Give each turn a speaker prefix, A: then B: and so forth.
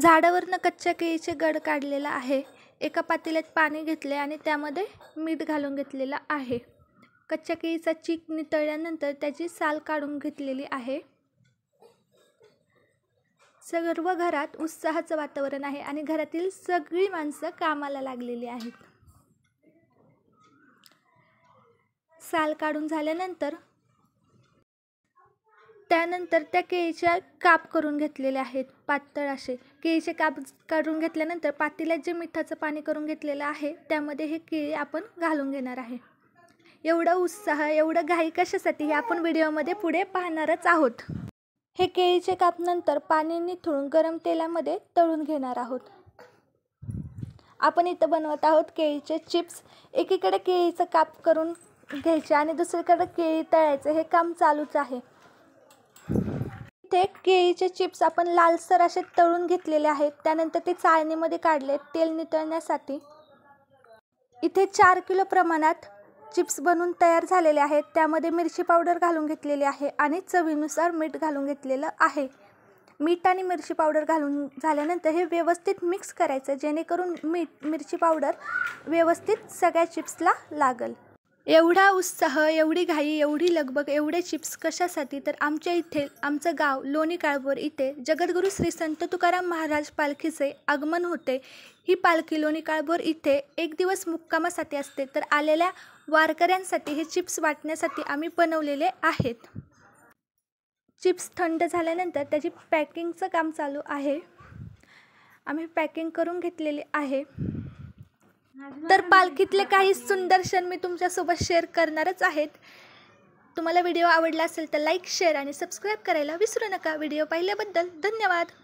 A: झाडावरनं कच्च्या केळीचे गड काढलेला आहे एका पातेल्यात पाणी घेतले आणि त्यामध्ये मीठ घालून घेतलेलं आहे कच्च्या केळीचा चीक नितळल्यानंतर त्याची साल काढून घेतलेली आहे सर्व घरात उत्साहाचं वातावरण आहे आणि घरातील सगळी माणसं कामाला लागलेली आहेत साल काढून झाल्यानंतर त्यानंतर त्या केळीच्या काप करून घेतलेले आहेत पातळ असे केळीचे काप काढून घेतल्यानंतर पातेल्यात जे मिठाचं पाणी करून घेतलेलं आहे त्यामध्ये हे केळी आपण घालून घेणार आहे एवढा उत्साह एवढं घाई कशासाठी हे आपण व्हिडिओमध्ये पुढे पाहणारच आहोत हे केळीचे कापनंतर पाणी निथळून गरम तेलामध्ये तळून घेणार आहोत आपण इथं बनवत आहोत केळीचे चिप्स एकीकडे केळीचं काप करून घ्यायचे आणि दुसरीकडे केळी तळायचं हे काम चालूच आहे इथे केळीचे चिप्स आपण लालसर असे तळून घेतलेले आहेत त्यानंतर ते चाळणीमध्ये काढले तेल नितळण्यासाठी इथे चार किलो प्रमाणात चिप्स बनवून तयार झालेले आहेत त्यामध्ये मिरची पावडर घालून घेतलेली आहे आणि चवीनुसार मीठ घालून घेतलेलं आहे मीठ आणि मिरची पावडर घालून झाल्यानंतर हे व्यवस्थित मिक्स करायचं जेणेकरून मीठ मिरची पावडर व्यवस्थित सगळ्या चिप्सला लागेल एवढा उत्साह एवढी घाई एवढी लगबग एवढे चिप्स कशासाठी तर आमच्या इथे आमचं गाव लोणी काळभोर इथे जगद्गुरू श्री संत तुकाराम महाराज पालखीचे आगमन होते ही पालखी लोणी काळभोर इथे एक दिवस मुक्कामासाठी असते तर आलेल्या वारकऱ्यांसाठी हे चिप्स वाटण्यासाठी आम्ही बनवलेले आहेत चिप्स थंड झाल्यानंतर त्याची पॅकिंगचं काम चालू आहे आम्ही पॅकिंग करून घेतलेली आहे तर पालखीतले काही सुंदर क्षण मी तुमच्यासोबत शेअर करणारच आहेत तुम्हाला व्हिडिओ आवडला असेल तर लाईक शेअर आणि सबस्क्राईब करायला विसरू नका व्हिडिओ पाहिल्याबद्दल धन्यवाद